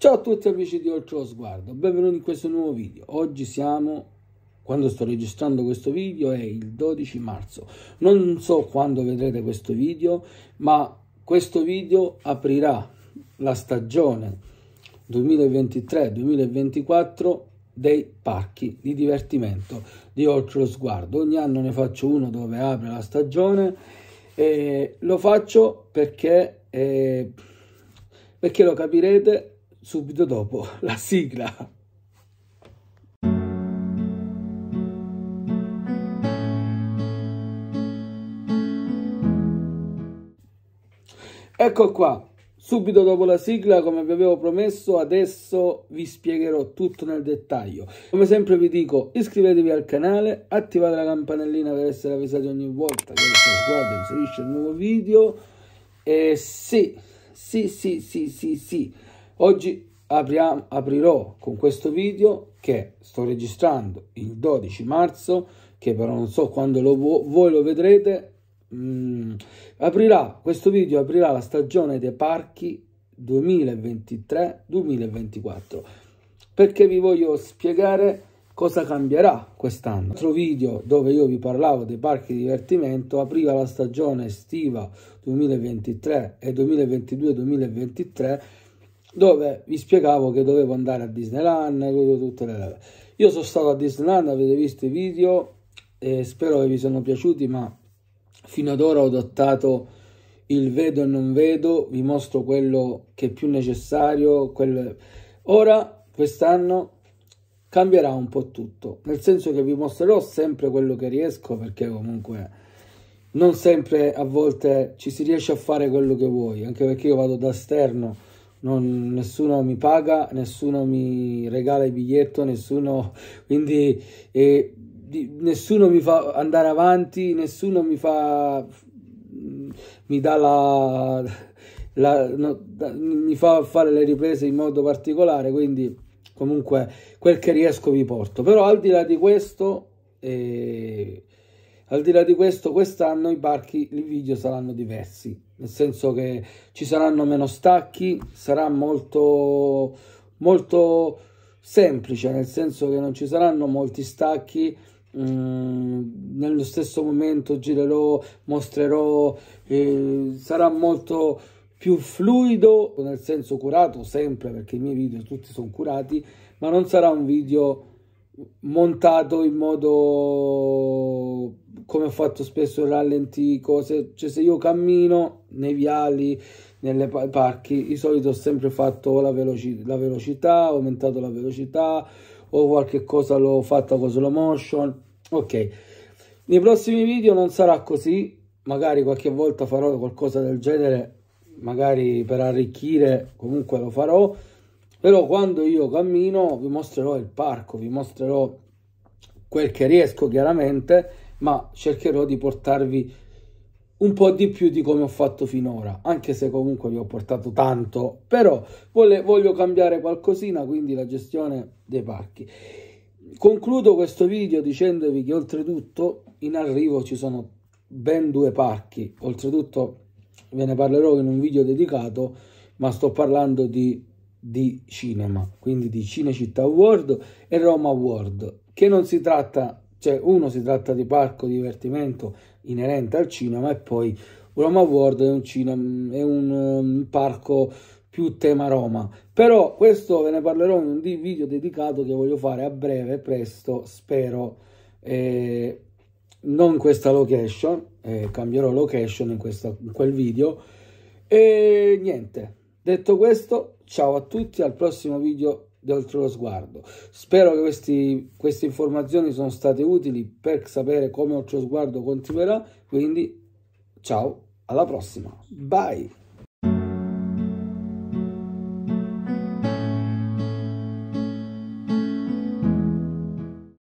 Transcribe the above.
Ciao a tutti amici di Oltre lo Sguardo, benvenuti in questo nuovo video. Oggi siamo, quando sto registrando questo video, è il 12 marzo. Non so quando vedrete questo video, ma questo video aprirà la stagione 2023-2024 dei parchi di divertimento di Oltre lo Sguardo. Ogni anno ne faccio uno dove apre la stagione e lo faccio perché, eh, perché lo capirete subito dopo la sigla. Ecco qua, subito dopo la sigla, come vi avevo promesso, adesso vi spiegherò tutto nel dettaglio. Come sempre vi dico, iscrivetevi al canale, attivate la campanellina per essere avvisati ogni volta che sguardo inserisce un nuovo video. E sì, sì, sì, sì, sì, sì. Oggi apriamo, aprirò con questo video che sto registrando il 12 marzo, che però non so quando lo voi lo vedrete, Mm, aprirà questo video aprirà la stagione dei parchi 2023-2024 perché vi voglio spiegare cosa cambierà quest'anno. L'altro video dove io vi parlavo dei parchi di divertimento apriva la stagione estiva 2023 e 2022-2023 dove vi spiegavo che dovevo andare a Disneyland, tutte le leve. Io sono stato a Disneyland, avete visto i video e spero che vi siano piaciuti, ma fino ad ora ho adottato il vedo e non vedo, vi mostro quello che è più necessario. Quel... Ora, quest'anno, cambierà un po' tutto, nel senso che vi mostrerò sempre quello che riesco, perché comunque non sempre a volte ci si riesce a fare quello che vuoi, anche perché io vado da esterno non, nessuno mi paga, nessuno mi regala il biglietto, nessuno, quindi, eh, di, nessuno mi fa andare avanti, nessuno mi fa mi dà la, la no, da, mi fa fare le riprese in modo particolare, quindi comunque quel che riesco vi porto. Però al di là di questo eh, al di là di questo, quest'anno i barchi, i video saranno diversi, nel senso che ci saranno meno stacchi, sarà molto, molto semplice, nel senso che non ci saranno molti stacchi, Mm, nello stesso momento girerò, mostrerò, eh, sarà molto più fluido, nel senso curato sempre perché i miei video tutti sono curati, ma non sarà un video montato in modo come ho fatto spesso rallenti, cose, cioè se io cammino nei viali, nei parchi, di solito ho sempre fatto la, veloci la velocità, ho aumentato la velocità, o qualche cosa l'ho fatta con slow motion, ok. Nei prossimi video non sarà così, magari qualche volta farò qualcosa del genere, magari per arricchire, comunque lo farò, però quando io cammino vi mostrerò il parco, vi mostrerò quel che riesco chiaramente ma cercherò di portarvi un po' di più di come ho fatto finora, anche se comunque vi ho portato tanto, però vole, voglio cambiare qualcosina, quindi la gestione dei parchi. Concludo questo video dicendovi che oltretutto in arrivo ci sono ben due parchi, oltretutto ve ne parlerò in un video dedicato, ma sto parlando di, di cinema, quindi di Cinecittà World e Roma World, che non si tratta cioè, uno si tratta di parco divertimento inerente al cinema e poi Roma World è un, cinema, è un um, parco più tema Roma. Però questo ve ne parlerò in un video dedicato che voglio fare a breve, presto, spero, eh, non in questa location, eh, cambierò location in, questa, in quel video. E niente, detto questo, ciao a tutti, al prossimo video oltre lo sguardo. Spero che questi, queste informazioni sono state utili per sapere come oltre lo sguardo continuerà, quindi ciao, alla prossima, bye!